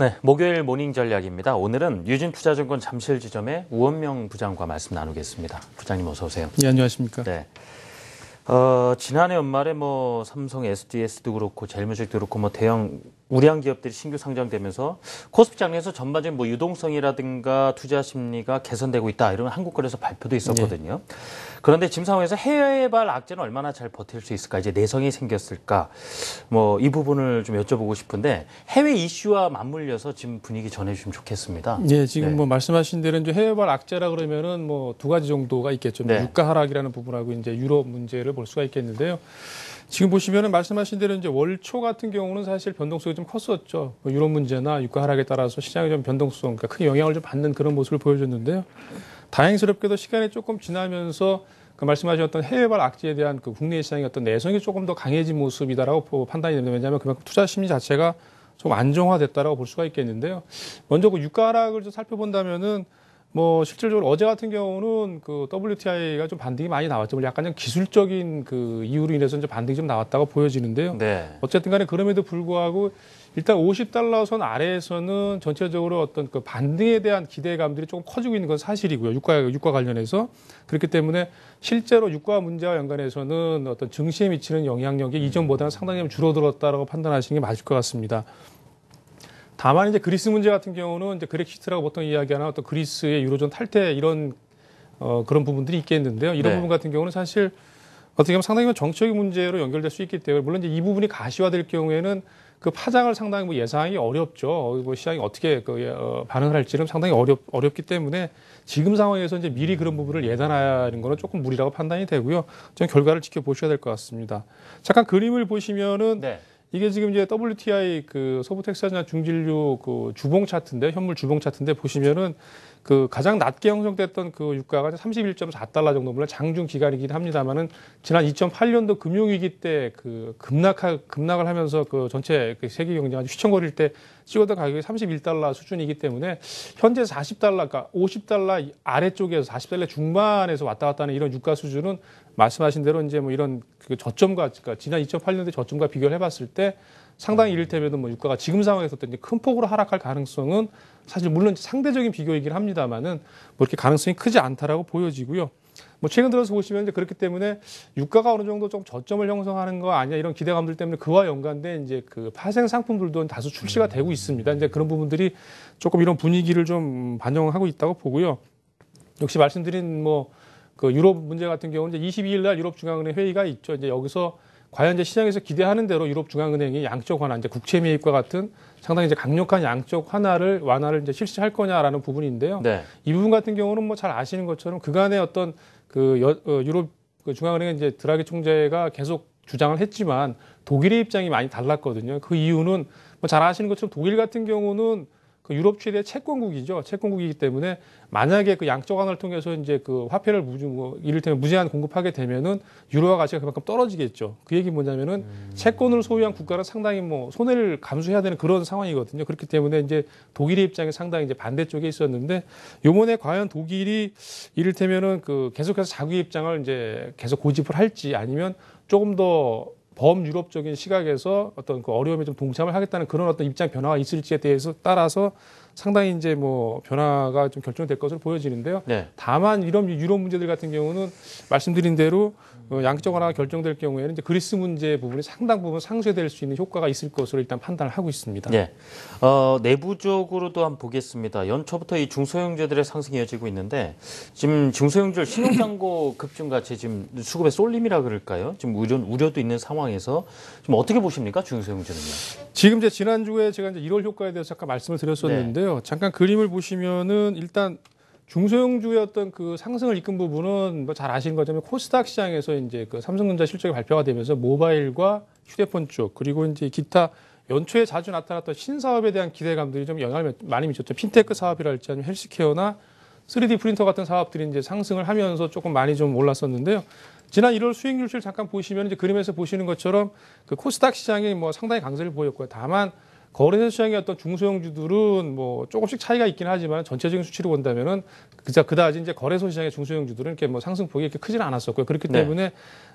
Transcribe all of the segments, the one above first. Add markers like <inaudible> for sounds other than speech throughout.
네, 목요일 모닝 전략입니다. 오늘은 유진투자증권 잠실지점의 우원명 부장과 말씀 나누겠습니다. 부장님 어서 오세요. 네, 안녕하십니까. 네. 어, 지난해 연말에 뭐 삼성 SDS도 그렇고 젤무식도 그렇고 뭐 대형 우량 기업들이 신규 상장되면서 코스피 장에서 전반적인 뭐 유동성이라든가 투자 심리가 개선되고 있다 이런 한국거래소 발표도 있었거든요. 네. 그런데 지금 상황에서 해외발 악재는 얼마나 잘 버틸 수 있을까 이제 내성이 생겼을까 뭐 이 부분을 좀 여쭤보고 싶은데 해외 이슈와 맞물려서 지금 분위기 전해주시면 좋겠습니다. 네, 지금 네. 뭐 말씀하신 대로 이제 해외발 악재라 그러면은 뭐 두 가지 정도가 있겠죠. 뭐 네. 유가 하락이라는 부분하고 이제 유럽 문제를 볼 수가 있겠는데요. 지금 보시면은 말씀하신 대로 이제 월초 같은 경우는 사실 변동성이 좀 컸었죠. 뭐 유럽 문제나 유가 하락에 따라서 시장의 좀 변동성, 그러니까 큰 영향을 좀 받는 그런 모습을 보여줬는데요. 다행스럽게도 시간이 조금 지나면서 그 말씀하셨던 해외발 악재에 대한 그 국내 시장의 어떤 내성이 조금 더 강해진 모습이다라고 판단이 됩니다. 왜냐하면 그만큼 투자 심리 자체가 좀 안정화됐다라고 볼 수가 있겠는데요. 먼저 그 유가 하락을 좀 살펴본다면은 뭐 실질적으로 어제 같은 경우는 그 WTI가 좀 반등이 많이 나왔죠. 약간 좀 기술적인 그 이유로 인해서 이제 반등이 좀 나왔다고 보여지는데요. 네. 어쨌든 간에 그럼에도 불구하고 일단 50달러 선 아래에서는 전체적으로 어떤 그 반등에 대한 기대감들이 조금 커지고 있는 건 사실이고요. 유가 유가 관련해서 그렇기 때문에 실제로 유가 문제와 연관해서는 어떤 증시에 미치는 영향력이 이전보다는 상당히 줄어들었다라고 판단하시는 게 맞을 것 같습니다. 다만 이제 그리스 문제 같은 경우는 이제 그렉시트라고 보통 이야기하는 어떤 그리스의 유로존 탈퇴 이런 어, 그런 부분들이 있겠는데요. 이런 네. 부분 같은 경우는 사실 어떻게 보면 상당히 정치적인 문제로 연결될 수 있기 때문에 물론 이제 이 부분이 가시화될 경우에는 그 파장을 상당히 뭐예상이 어렵죠. 어, 뭐 시장이 어떻게 그 어, 반응을 할지는 상당히 어렵 어렵기 때문에 지금 상황에서 이제 미리 그런 부분을 예단하는 거는 조금 무리라고 판단이 되고요. 좀 결과를 지켜보셔야 될 것 같습니다. 잠깐 그림을 보시면은 네. 이게 지금 이제 WTI 그 서부 텍사스나 중진류 그 주봉 차트인데 현물 주봉 차트인데 보시면은 그 가장 낮게 형성됐던 그 유가가 31.4달러 정도 물론 장중 기간이긴 합니다만은 지난 2008년도 금융위기 때 그 급락 급락을 하면서 그 전체 그 세계 경제가 휘청거릴 때 찍어도 가격이 31달러 수준이기 때문에 현재 40달러, 그러니까 50달러 아래쪽에서 40달러 중반에서 왔다 갔다 하는 이런 유가 수준은 말씀하신 대로 이제 뭐 이런 그 저점과, 그러니까 지난 2008년대 저점과 비교를 해봤을 때 상당히 이를테면 뭐 유가가 지금 상황에서 큰 폭으로 하락할 가능성은 사실 물론 상대적인 비교이긴 합니다만은 뭐 이렇게 가능성이 크지 않다라고 보여지고요. 뭐 최근 들어서 보시면 이제 그렇기 때문에 유가가 어느 정도 좀 저점을 형성하는 거 아니냐 이런 기대감들 때문에 그와 연관된 이제 그 파생 상품들도 다수 출시가 음. 되고 있습니다. 이제 그런 부분들이 조금 이런 분위기를 좀 반영하고 있다고 보고요. 역시 말씀드린 뭐 그 유럽 문제 같은 경우는 이제 22일 날 유럽 중앙은행 회의가 있죠. 이제 여기서 과연 이제 시장에서 기대하는 대로 유럽 중앙은행이 양적 완화, 이제 국채 매입과 같은 상당히 이제 강력한 양적 완화를 완화를 이제 실시할 거냐라는 부분인데요. 네. 이 부분 같은 경우는 뭐 잘 아시는 것처럼 그간의 어떤 그 여, 어, 유럽 그 중앙은행의 이제 드라기 총재가 계속 주장을 했지만 독일의 입장이 많이 달랐거든요. 그 이유는 뭐 잘 아시는 것처럼 독일 같은 경우는 그 유럽 최대 채권국이죠. 채권국이기 때문에 만약에 그 양적 완화를 통해서 이제 그 화폐를 무주 뭐 이를테면 무제한 공급하게 되면은 유로화 가치가 그만큼 떨어지겠죠. 그 얘기 뭐냐면은 음. 채권을 소유한 국가는 상당히 뭐 손해를 감수해야 되는 그런 상황이거든요. 그렇기 때문에 이제 독일의 입장에 상당히 이제 반대쪽에 있었는데 요번에 과연 독일이 이를테면은 그 계속해서 자기 입장을 이제 계속 고집을 할지 아니면 조금 더 범유럽적인 시각에서 어떤 그 어려움에 좀 동참을 하겠다는 그런 어떤 입장 변화가 있을지에 대해서 따라서 상당히 이제 뭐 변화가 좀 결정될 것으로 보여지는데요. 네. 다만 이런 유럽 문제들 같은 경우는 말씀드린 대로 어, 양적 완화가 결정될 경우에는 이제 그리스 문제 부분이 상당 부분 상쇄될 수 있는 효과가 있을 것으로 일단 판단을 하고 있습니다. 네. 어, 내부적으로도 한번 보겠습니다. 연초부터 이 중소형제들의 상승이 이어지고 있는데 지금 중소형제 신용장고 <clears throat> 급증같이 지금 수급의 쏠림이라 그럴까요? 지금 우려, 우려도 있는 상황에서 좀 어떻게 보십니까? 중소형제는요? 지금 제 지난주에 제가 이제 1월 효과에 대해서 잠깐 말씀을 드렸었는데 네. 있는데요. 잠깐 그림을 보시면은 일단 중소형주였던그 상승을 이끈 부분은 뭐 잘 아시는 것처럼 코스닥 시장에서 이제 그 삼성전자 실적이 발표가 되면서 모바일과 휴대폰 쪽 그리고 이제 기타 연초에 자주 나타났던 신사업에 대한 기대감들이 좀 영향을 많이 미쳤죠. 핀테크 사업이랄지 아니면 헬스케어나 3D 프린터 같은 사업들이 이제 상승을 하면서 조금 많이 좀 올랐었는데요. 지난 1월 수익률을 잠깐 보시면 이제 그림에서 보시는 것처럼 그 코스닥 시장이 뭐 상당히 강세를 보였고요. 다만 거래소 시장의 어떤 중소형주들은 뭐 조금씩 차이가 있긴 하지만 전체적인 수치로 본다면은 그자 그다지 이제 거래소 시장의 중소형주들은 이렇게 뭐 상승폭이 이렇게 크지는 않았었고요. 그렇기 네. 때문에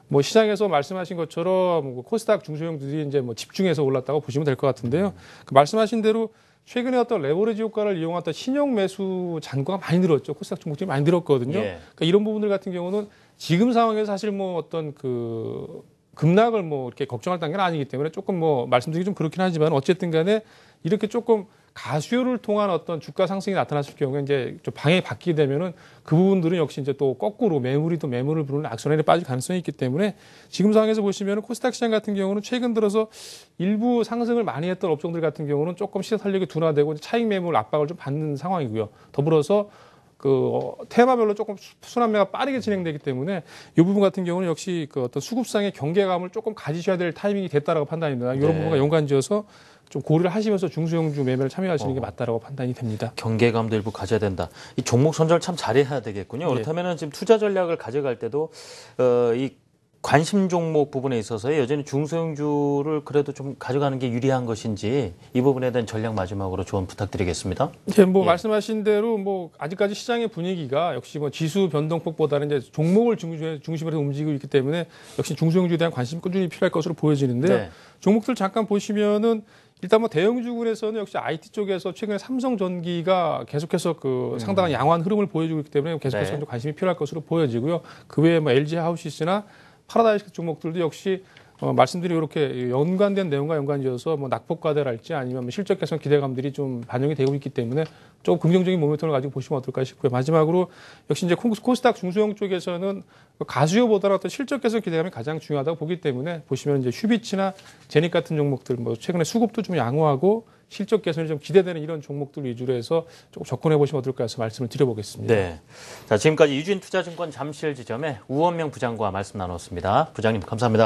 뭐 시장에서 말씀하신 것처럼 뭐 코스닥 중소형주들이 이제 뭐 집중해서 올랐다고 보시면 될 것 같은데요. 그 말씀하신 대로 최근에 어떤 레버리지 효과를 이용한 신용 매수 잔고가 많이 늘었죠. 코스닥 중국증이 많이 늘었거든요. 예. 그러니까 이런 부분들 같은 경우는 지금 상황에서 사실 뭐 어떤 그 급락을 뭐 이렇게 걱정할 단계는 아니기 때문에 조금 뭐 말씀드리기 좀 그렇긴 하지만 어쨌든 간에 이렇게 조금 가수요를 통한 어떤 주가 상승이 나타났을 경우에 이제 좀 방해 받게 되면은 그 부분들은 역시 이제 또 거꾸로 매물이 또 매물을 부르는 악순환에 빠질 가능성이 있기 때문에 지금 상황에서 보시면 은 코스닥 시장 같은 경우는 최근 들어서 일부 상승을 많이 했던 업종들 같은 경우는 조금 시세 탄력이 둔화되고 차익 매물 압박을 좀 받는 상황이고요. 더불어서 그 테마별로 조금 순환매가 빠르게 진행되기 때문에 이 부분 같은 경우는 역시 그 어떤 수급상의 경계감을 조금 가지셔야 될 타이밍이 됐다라고 판단입니다. 이런 네. 부분과 연관지어서 좀 고려를 하시면서 중소형주 매매를 참여하시는 어. 게 맞다라고 판단이 됩니다. 경계감도 일부 가져야 된다. 이 종목 선정을 참 잘해야 되겠군요. 네. 예. 그렇다면 지금 투자 전략을 가져갈 때도 어, 이 관심 종목 부분에 있어서 여전히 중소형주를 그래도 좀 가져가는 게 유리한 것인지 이 부분에 대한 전략 마지막으로 조언 부탁드리겠습니다. 네, 뭐 예. 말씀하신 대로 뭐 아직까지 시장의 분위기가 역시 뭐 지수 변동폭보다는 이제 종목을 중심으로 움직이고 있기 때문에 역시 중소형주에 대한 관심 꾸준히 필요할 것으로 보여지는데 네. 종목들 잠깐 보시면은 일단 뭐 대형주군에서는 역시 IT 쪽에서 최근에 삼성전기가 계속해서 그 음. 상당한 양호한 흐름을 보여주고 있기 때문에 계속해서 네. 관심이 필요할 것으로 보여지고요. 그 외에 뭐 LG 하우시스나 파라다이스 종목들도 역시 어, 말씀드린 이렇게 연관된 내용과 연관지어서 뭐 낙폭과대랄지 아니면 뭐 실적 개선 기대감들이 좀 반영이 되고 있기 때문에 조금 긍정적인 모멘텀을 가지고 보시면 어떨까 싶고요. 마지막으로 역시 이제 코스닥 중소형 쪽에서는 가수요보다는 어떤 실적 개선 기대감이 가장 중요하다고 보기 때문에 보시면 이제 휴비치나 제닉 같은 종목들 뭐 최근에 수급도 좀 양호하고 실적 개선이 좀 기대되는 이런 종목들 위주로 해서 조금 접근해 보시면 어떨까 해서 말씀을 드려보겠습니다. 네. 자, 지금까지 유진 투자증권 잠실 지점의 우원명 부장과 말씀 나눴습니다. 부장님 감사합니다.